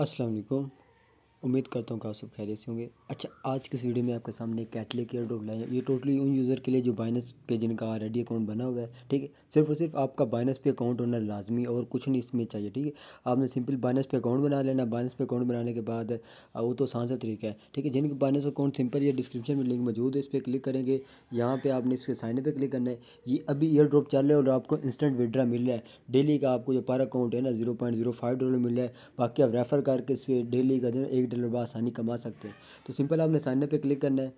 अस्सलाम उम्मीद करता हूँ कि आप सब खैरियत से होंगे अच्छा आज किस इस वीडियो में आपके सामने कैटलिक एयर ड्रॉप लाए ये टोटली उन यूज़र के लिए जो बाइनस पे जिनका रेडी अकाउंट बना हुआ है ठीक है सिर्फ और सिर्फ आपका बाइनस पे अकाउंट होना लाजमी और कुछ नहीं इसमें चाहिए ठीक है आपने सिंपल बाइनस पे अकाउंट बना लेना बाइनस पे अकाउंट बनाने के बाद वो तो आसान सा तरीका है ठीक है जिनके बाइनस अकाउंट सिंपल या डिस्क्रिप्शन में लिंक मौजूद है इस पर क्लिक करेंगे यहाँ पर आपने इसके साइन पर क्लिक करना है ये अभी एयर ड्रॉप चल रहा है और आपको इंस्टेंट विदड्रा मिल रहा है डेली का आपको जो पर अकाउंट है ना zero point zero five dollar मिल रहा है बाकी आप रेफर करके इस पर डेली का जो एक हंड्रेड रुपये आसानी कमा सकते हैं तो सिंपल आपने साइनअप पे क्लिक करना है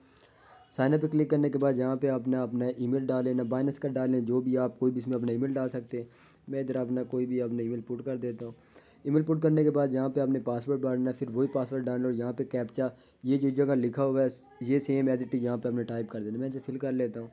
साइनअप पे क्लिक करने के बाद यहाँ पे आपने अपना ईमेल डाल लेना बाइनस का डाल लें जो भी आप कोई भी इसमें अपना ईमेल डाल सकते हैं मैं इधर अपना कोई भी अपना ईमेल पुट कर देता हूँ ईमेल पुट करने के बाद यहाँ पे आपने पासवर्ड डालना फिर वही पासवर्ड डालना और यहाँ पे कैप्चा ये जो जगह लिखा हुआ है ये सेम एज इट इज़ यहाँ पर आपने टाइप कर देना मैं इसे फिल कर लेता हूँ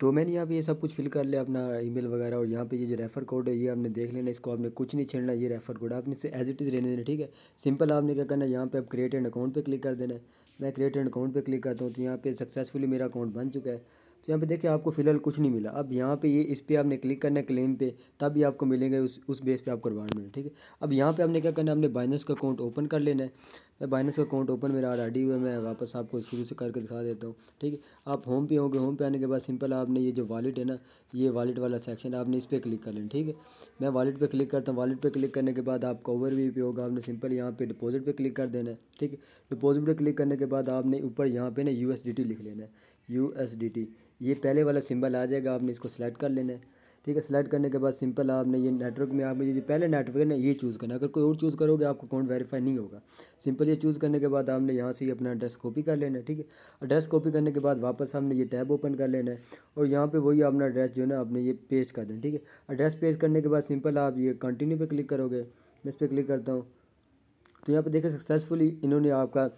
तो मैंने यहाँ पे ये सब कुछ फिल कर लिया अपना ईमेल वगैरह और यहाँ पे ये जो रेफ़र कोड है ये आपने देख लेना इसको आपने कुछ नहीं छेड़ना ये रेफ़र कोड आपने इसे एज इट इज़ रहने देना ठीक है सिंपल आपने क्या करना है यहाँ पे आप क्रिएट एंड अकाउंट पे क्लिक कर देना है मैं क्रिएट एंड अकाउंट पे क्लिक करता हूँ तो यहाँ पे सक्सेसफुली मेरा अकाउंट बन चुका है तो यहाँ पे देखिए आपको फिलहाल कुछ नहीं मिला अब यहाँ पे ये इस पर आपने क्लिक करना है क्लेम पे तब भी आपको मिलेंगे उस उस बेस पे आपको मिले ठीक है अब यहाँ पे आपने क्या करना है आपने बाइनेंस का अकाउंट ओपन कर लेना है मैं बाइनेंस का अकाउंट ओपन मेरा ऑलरेडी हुआ मैं वापस आपको शुरू से करके दिखा देता हूँ ठीक है आप होम पे होंगे होम पे आने के बाद सिंपल आपने ये जो वालेट है ना ये वालेट वाला सेक्शन आपने इस पर क्लिक कर लेना ठीक है मैं वालेट पे क्लिक करता हूँ वालेट पे क्लिक करने के बाद आपका भी पे होगा आपने सिंपल यहाँ पे डिपोजिट पर क्लिक कर देना है ठीक है डिपोजिट पर क्लिक करने के बाद आपने ऊपर यहाँ पे ना यू लिख लेना है यू ये पहले वाला सिंबल आ जाएगा आपने इसको सेलेक्ट कर लेना है ठीक है सेलेक्ट करने के बाद सिंपल आपने ये नेटवर्क में आपने ये पहले नेटवर्क ना ये चूज़ करना अगर कोई और चूज़ करोगे आपको अकाउंट वेरीफाई नहीं होगा सिंपल ये चूज़ करने के बाद आपने यहाँ से ये अपना एड्रेस कॉपी कर लेना है ठीक है एड्रेस कॉपी करने के बाद वापस हमने ये टैब ओपन कर लेना है और यहाँ पर वही अपना एड्रेस जो है ना आपने ये पेज कर देना ठीक है एड्रेस पेज करने के बाद सिंपल आप ये कंटिन्यू पर क्लिक करोगे मैं इस पर क्लिक करता हूँ तो यहाँ पर देखें सक्सेसफुली इन्होंने आपका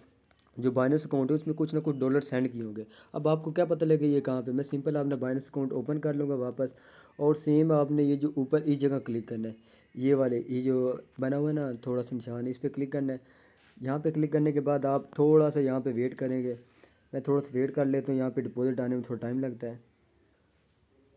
जो बाइनेंस अकाउंट है उसमें कुछ ना कुछ डॉलर सेंड किए होंगे अब आपको क्या पता लगे ये कहाँ पे मैं सिंपल आपने बाइनेंस अकाउंट ओपन कर लूँगा वापस और सेम आपने ये जो ऊपर इस जगह क्लिक करना है ये वाले ये जो बना हुआ ना थोड़ा सा निशान है इस पर क्लिक करना है यहाँ पर क्लिक करने के बाद आप थोड़ा सा यहाँ पर वेट करेंगे मैं थोड़ा सा वेट कर लेता हूँ यहाँ पर डिपोज़िट आने में थोड़ा टाइम लगता है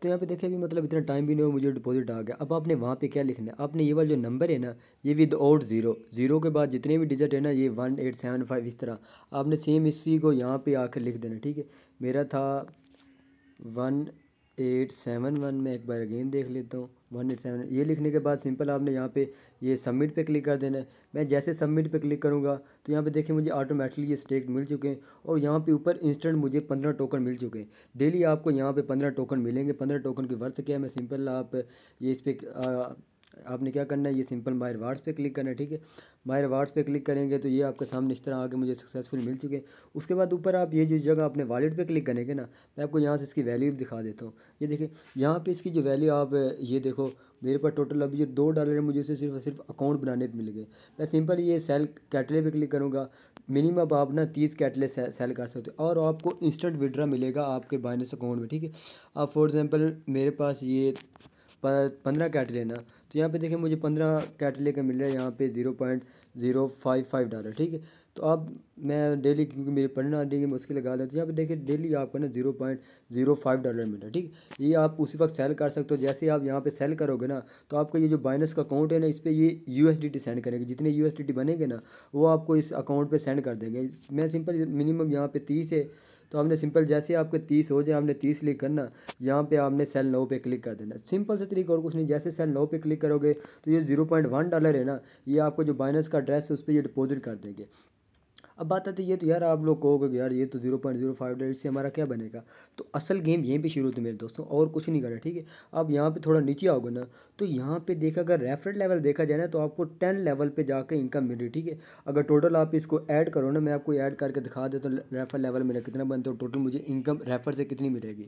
तो यहाँ पे देखिए अभी मतलब इतना टाइम भी नहीं हो मुझे डिपॉजिट आ गया अब आपने वहाँ पे क्या लिखना है आपने ये वाला जो नंबर है ना ये विद आउट ज़ीरो ज़ीरो के बाद जितने भी डिजिट है ना ये वन एट सेवन फाइव इस तरह आपने सेम इसी को यहाँ पे आकर लिख देना ठीक है मेरा था वन एट सेवन वन मैं एक बार अगेन देख लेता हूँ वन एट सेवन ये लिखने के बाद सिंपल आपने यहाँ पे ये सबमिट पे क्लिक कर देना है मैं जैसे सबमिट पे क्लिक करूँगा तो यहाँ पे देखिए मुझे ऑटोमेटिकली ये स्टेक मिल चुके हैं और यहाँ पे ऊपर इंस्टेंट मुझे पंद्रह टोकन मिल चुके हैं डेली आपको यहाँ पे पंद्रह टोकन मिलेंगे पंद्रह टोकन की वर्थ क्या है मैं सिंपल आप ये इस पर आपने क्या करना है ये सिंपल माई रिवार्ड्स पे क्लिक करना है ठीक है माई रिवार्ड्स पे क्लिक करेंगे तो ये आपके सामने इस तरह आके मुझे सक्सेसफुल मिल चुके हैं उसके बाद ऊपर आप ये जो जगह अपने वॉलेट पे क्लिक करेंगे ना मैं आपको यहाँ से इसकी वैल्यू भी दिखा देता हूँ ये देखिए यहाँ पर इसकी जो वैल्यू आप ये देखो मेरे पास टोटल अभी जो दो डॉलर है मुझे उसे सिर्फ सिर्फ अकाउंट बनाने पर मिल गए मैं सिंपल ये सेल कैटले पर क्लिक करूँगा मिनिमम आप ना तीस कैटले सेल कर सकते हो और आपको इंस्टेंट विड्रा मिलेगा आपके बाइनस अकाउंट में ठीक है अब फॉर एग्ज़ाम्पल मेरे पास ये पंद्रह कैटले ना तो यहाँ पे देखें मुझे पंद्रह कैट लेकर मिल रहा है यहाँ पे zero point zero five five dollar ठीक है तो अब मैं डेली क्योंकि मेरे पढ़ना डेली मुश्किल लगा लेते तो यहाँ पे देखिए डेली आपको ना zero point zero five dollar मिल रहा है ठीक ये आप उसी वक्त सेल कर सकते हो जैसे आप यहाँ पे सेल करोगे ना तो आपका ये जो बाइनस का अकाउंट है ना इस पर ये यू सेंड करेंगे जितने यू बनेंगे ना वो आपको इस अकाउंट पर सेंड कर देंगे मैं सिंपल मिनिमम यहाँ पर तीस है तो हमने सिंपल जैसे आपके तीस हो जाए हमने तीस क्लिक करना यहाँ पे आपने सेल नौ पे क्लिक कर देना सिंपल से तरीका और कुछ नहीं जैसे सेल नौ पे क्लिक करोगे तो ये जीरो पॉइंट वन डॉलर है ना ये आपको जो बाइनस का एड्रेस है उस पर ये डिपोजिट कर देंगे अब बात आती है ये तो यार आप लोग कहोगे यार ये तो zero point zero five date से हमारा क्या बनेगा तो असल गेम यहीं पे शुरू होती है मेरे दोस्तों और कुछ नहीं करना ठीक है अब यहाँ पे थोड़ा नीचे आओगे ना तो यहाँ पे देखा अगर रेफरेंट लेवल देखा जाए ना तो आपको टेन लेवल पर जाकर इनकम मिल रही ठीक है अगर टोटल आप इसको ऐड करो ना मैं आपको ऐड करके दिखा देता हूँ रेफर लेवल मेरा कितना बनता है टोटल मुझे इनकम रेफर से कितनी मिलेगी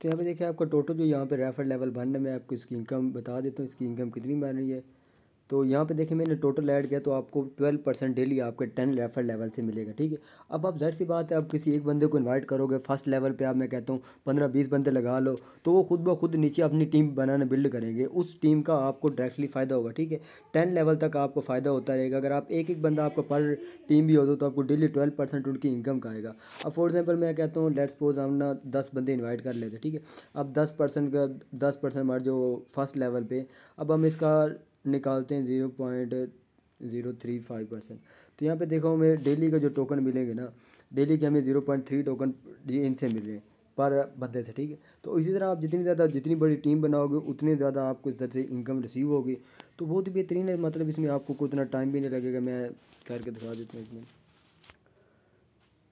तो यहाँ पर देखिए आपका टोटल जो यहाँ पर रेफर लेवल बन रहा है मैं आपको इसकी इनकम बता देता हूँ इसकी इनकम कितनी बन रही है तो यहाँ पे देखिए मैंने टोटल ऐड किया तो आपको ट्वेल्व परसेंट डेली आपके टेन रेफर लेवल से मिलेगा ठीक है अब आप जहर सी बात है आप किसी एक बंदे को इनवाइट करोगे फर्स्ट लेवल पे आप मैं कहता हूँ पंद्रह बीस बंदे लगा लो तो वो खुद ब खुद नीचे अपनी टीम बनाना बिल्ड करेंगे उस टीम का आपको डायरेक्टली फ़ायदा होगा ठीक है टेन लेवल तक आपको फ़ायदा होता रहेगा अगर आप एक एक बंदा आपका पर टीम भी हो तो, तो आपको डेली ट्वेल्व परसेंट उनकी इनकम का आएगा अब फॉर एग्जाम्पल मैं कहता हूँ लेट सपोज हम ना दस बंदे इन्वाइट कर लेते ठीक है अब दस परसेंट का दस परसेंट हमारे जो फर्स्ट लेवल पर अब हम इसका निकालते हैं zero point zero three five percent तो यहाँ पे देखो मेरे डेली का जो टोकन मिलेंगे ना डेली के हमें ज़ीरो पॉइंट थ्री टोकन इनसे मिल रहे हैं पर बंदे से ठीक है तो इसी तरह आप जितनी ज़्यादा जितनी बड़ी टीम बनाओगे उतने ज़्यादा आपको इस तरह से इनकम रिसीव होगी तो बहुत ही बेहतरीन है मतलब इसमें आपको उतना टाइम भी नहीं लगेगा मैं करके दिखा देता हूँ इसमें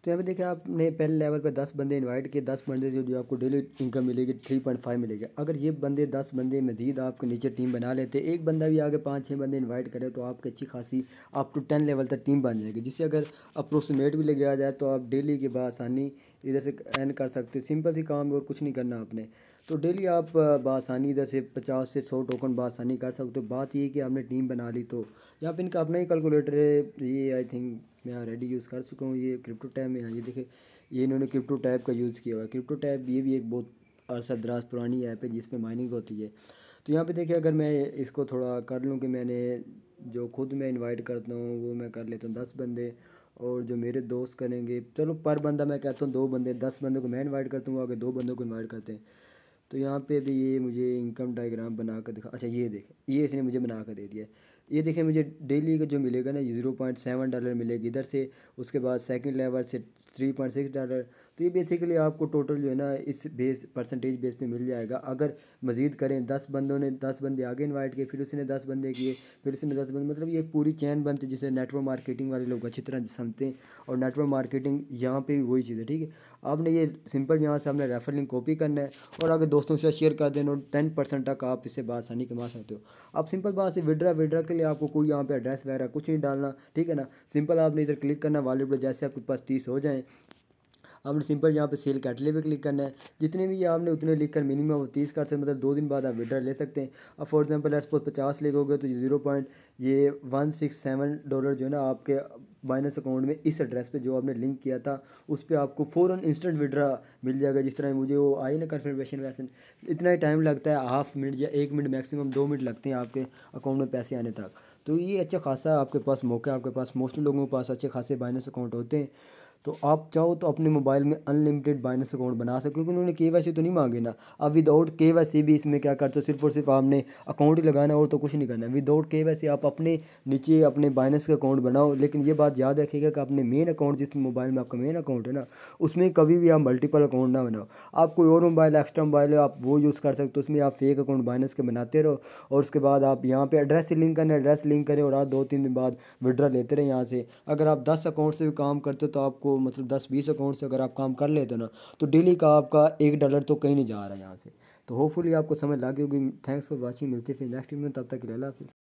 तो यहाँ पे देखिए आपने पहले लेवल पे दस बंदे इनवाइट किए दस बंदे जो जो आपको डेली इनकम मिलेगी थ्री पॉइंट फाइव मिलेगा अगर ये बंदे दस बंदे मजीद आपके नीचे टीम बना लेते एक बंदा भी आगे पाँच छः बंदे इनवाइट करे तो आपकी अच्छी खासी अप टू टेन लेवल तक टीम बन जाएगी जिससे अगर अप्रोक्सीमेट भी ले आ जाए तो आप डेली के बाद आसानी इधर से एन कर सकते सिंपल सी काम और कुछ नहीं करना आपने तो डेली आप बासानी इधर से पचास से सौ टोकन बासानी कर सकते हो बात ये कि आपने टीम बना ली तो यहाँ पर इनका अपना ही कैलकुलेटर है ये आई थिंक मैं ऑलरेडी यूज़ कर चुका हूँ ये क्रिप्टो टैब में हाँ, ये देखे ये इन्होंने क्रिप्टो टैब का यूज़ किया हुआ है क्रिप्टो टैब ये भी एक बहुत अरसा दराज पुरानी ऐप है जिसमें माइनिंग होती है तो यहाँ पे देखिए अगर मैं इसको थोड़ा कर लूँ कि मैंने जो खुद मैं इनवाइट करता हूँ वो मैं कर लेता हूँ दस बंदे और जो मेरे दोस्त करेंगे चलो पर बंदा मैं कहता हूँ दो बंदे दस बंदों को मैं इनवाइट करता हूँ आगे दो बंदों को इनवाइट करते हैं तो यहाँ पे भी ये मुझे इनकम डायग्राम बना कर दिखा अच्छा ये देखें ये इसने मुझे बना कर दे दिया ये देखें मुझे डेली का जो मिलेगा ना ये ज़ीरो पॉइंट सेवन डॉलर मिलेगी इधर से उसके बाद सेकंड लेवल से थ्री पॉइंट सिक्स डॉलर तो ये बेसिकली आपको टोटल जो है ना इस बेस परसेंटेज बेस पे मिल जाएगा अगर मज़ीद करें दस बंदों ने दस बंदे आगे इन्वाइट किए फिर उसने दस बंदे किए फिर उसने दस बंदे मतलब ये पूरी चैन बनती जिसे नेटवर्क मार्केटिंग वाले लोग अच्छी तरह समझते हैं और नेटवर्क मार्केटिंग यहाँ पर भी वही चीज़ है ठीक है आपने ये सिंपल यहाँ से आपने रेफर लिंक कॉपी करना है और अगर दोस्तों से शेयर कर देना और टेन परसेंट तक आप इससे बासानी कमा सकते हो आप सिंपल बात से विड्रा विड्रा के लिए आपको कोई यहाँ पर एड्रेस वगैरह कुछ नहीं डालना ठीक है ना सिंपल आपने इधर क्लिक करना वाले जैसे आपके पास तीस हो जाएँ है आपने सिंपल यहाँ पे सेल कैटले पे क्लिक करना है जितने भी आपने उतने लिख कर मिनिमम वो तीस कर से मतलब दो दिन बाद आप विड्रा ले सकते हैं अब फॉर एग्जांपल लेट्स सपोज पचास लिखोगे तो जीरो पॉइंट ये वन सिक्स सेवन डॉलर जो है ना आपके माइनस अकाउंट में इस एड्रेस पे जो आपने लिंक किया था उस पर आपको फ़ौरन इंस्टेंट विड्रा मिल जाएगा जिस तरह मुझे वो आई ना कन्फर्मेशन वैसे इतना ही टाइम लगता है हाफ मिनट या एक मिनट मैक्सिमम दो मिनट लगते हैं आपके अकाउंट में पैसे आने तक तो ये अच्छा खासा आपके पास मौका है आपके पास मोस्टली लोगों के पास अच्छे खासे बाइनेंस अकाउंट होते हैं तो आप चाहो तो अपने मोबाइल में अनलिमिटेड बाइनेंस अकाउंट बना सको क्योंकि उन्होंने के तो नहीं मांगे ना अब विदाउट के भी इसमें क्या करते हो सिर्फ और सिर्फ आपने अकाउंट ही लगाना और तो कुछ नहीं करना विदाउट के आप अपने नीचे अपने बाइनेंस का अकाउंट बनाओ लेकिन ये बात याद रखिएगा कि अपने मेन अकाउंट जिस मोबाइल में आपका मेन अकाउंट है ना उसमें कभी भी आप मल्टीपल अकाउंट ना बनाओ आप कोई और मोबाइल एक्स्ट्रा मोबाइल आप वो यूज़ कर सकते हो उसमें आप फेक अकाउंट बाइनेंस के बनाते रहो और उसके बाद आप यहाँ पर एड्रेस लिंक करना एड्रेस लिंक करें और आप दो तीन दिन बाद विड्रा लेते रहें यहाँ से अगर आप दस अकाउंट से भी काम करते हो तो आपको मतलब दस बीस अकाउंट से अगर आप काम कर लेते हो ना तो डेली का आपका एक डॉलर तो कहीं नहीं जा रहा है यहाँ से तो होपफुली आपको समझ लागे होगी थैंक्स फॉर वॉचिंग मिलते फिर नेक्स्ट वीडियो तब तक के लिए हाफिज़